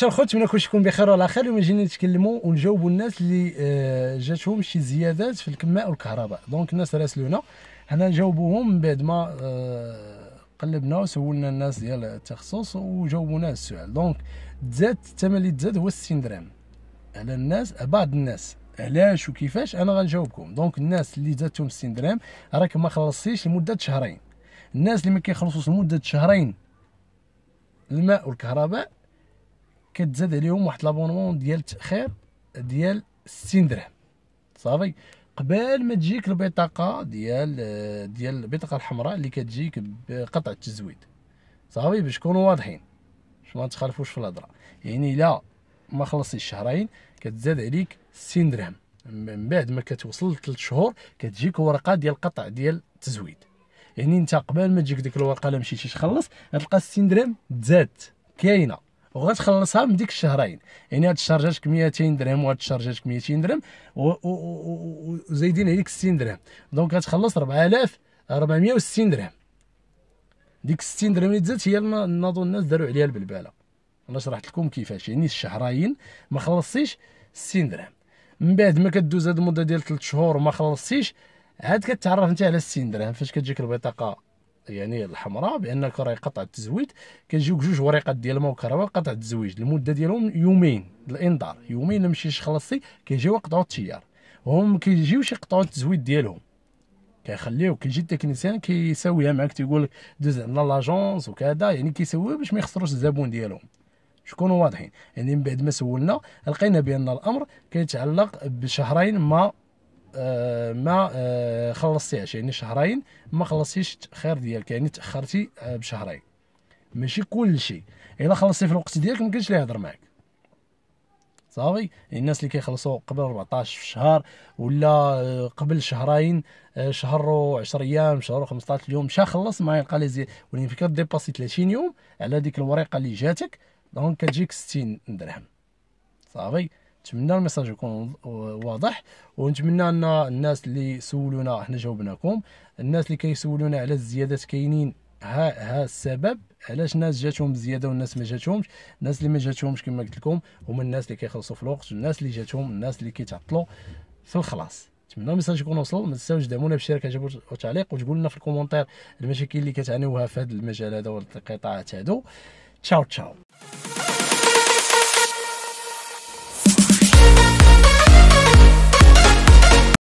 شاف خوت نتمنى كلشي يكون بخير وعلى خير اليوم جينا نتكلموا ونجاوبوا الناس اللي آه، جاتهم شي زيادات في الكماء والكهرباء دونك الناس راسلونا حنا نجاوبوهم من بعد ما آه، قلبنا وسولنا الناس ديال التخصص وجاوبونا السؤال دونك تزاد الثمن اللي تزاد هو درهم على الناس بعض الناس علاش وكيفاش انا غنجاوبكم دونك الناس اللي زادتهم درهم راك ما خلصتيش لمده شهرين الناس اللي ما كيخلصوش لمده شهرين الماء والكهرباء كتزاد عليهم واحد لابونمون ديال التاخير ديال 60 درهم صافي قبل ما تجيك البطاقه ديال ديال البطاقه الحمراء اللي كتجيك بقطع التزويد صافي باش نكونوا واضحين باش ما تخالفوش في الهضره يعني الا ما خلصتي الشهرين كتزاد عليك 60 درهم من بعد ما كتوصل لثلاث شهور كتجيك ورقه ديال قطع ديال التزويد يعني انت قبل ما تجيك ديك الورقه لا مشيتيش تخلص غتلقى 60 درهم تزادت كاينه وغتخلصها من ديك الشهرين يعني هاد الشهر جاتك 200 درهم وهاد الشهر جاتك 200 درهم وزايدين عليك 60 درهم دونك غتخلص 4460 درهم ديك 60 درهم اللي تزاد هي ناضو الناس داروا عليها البلباله انا شرحت لكم كيفاش يعني الشهرين ما خلصتيش 60 درهم من بعد ما كدوز هاد المده ديال 3 شهور وما خلصتيش عاد كتعرف انت على 60 درهم فاش كتجيك البطاقه يعني الحمراء بان كره قطع التزويد كيجيوك جوج ورقات ديال الماء والكهرباء قطع التزويد المده ديالهم يومين الانذار يومين مشي خلصتي كيجيو يقطعوا التيار وهم كيجيوش يقطعوا التزويد ديالهم كيخليوك كيجي التكنيسيان كيساويها معاك تيقول لك دوز عندنا لاجونس وكذا يعني كيساويها باش ما يخسروش الزبون ديالهم شكونوا واضحين يعني من بعد ما سولنا لقينا بان الامر كيتعلق بشهرين ما آه، ما آه، خلصتيهاش يعني شهرين ما خلصتيش التاخير ديالك يعني تاخرتي آه، بشهرين ماشي كلشي الا خلصتي في الوقت ديالك ما كاينش اللي يهضر معاك صافي يعني الناس اللي كيخلصوا قبل 14 في الشهر ولا قبل شهرين شهر و10 ايام شهر و15 يوم مشى خلص ما يلقى لي زي ولي فيك ديباسي 30 يوم على ديك الوريقه اللي جاتك دونك كتجيك 60 درهم صافي نتمنى الميساج يكون واضح ونتمنى ان الناس اللي سولونا حنا جاوبناكم الناس اللي كيسولونا على الزيادات كاينين ها ها السبب علاش الناس جاتهم زياده والناس ما جاتهمش الناس اللي ما جاتهمش كما قلت لكم هما الناس اللي كيخلصوا في الوقت الناس اللي جاتهم الناس اللي كيتعطلوا في الخلاص نتمنى الميساج يكون وصل ما تنساوش دعمونا بالشركة كتبوا تعليق وتقول لنا في الكومونتير المشاكل اللي كتعانيوها في هذا المجال هذا ولا القطاعات هادو تشاو تشاو